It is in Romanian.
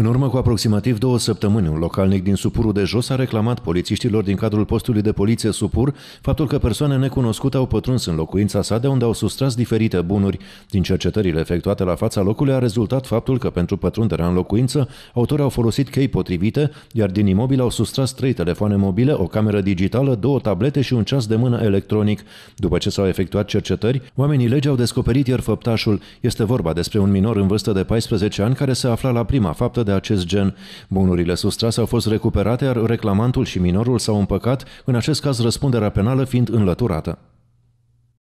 În urmă cu aproximativ două săptămâni, un localnic din Supurul de Jos a reclamat polițiștilor din cadrul postului de poliție Supur faptul că persoane necunoscute au pătruns în locuința sa de unde au sustras diferite bunuri. Din cercetările efectuate la fața locului a rezultat faptul că pentru pătrunderea în locuință, autorii au folosit chei potrivite, iar din imobil au sustras trei telefoane mobile, o cameră digitală, două tablete și un ceas de mână electronic. După ce s-au efectuat cercetări, oamenii legii au descoperit iar făptașul. Este vorba despre un minor în vârstă de 14 ani care se afla la prima faptă de de acest gen. Bunurile sustrase au fost recuperate, iar reclamantul și minorul s-au împăcat, în acest caz răspunderea penală fiind înlăturată.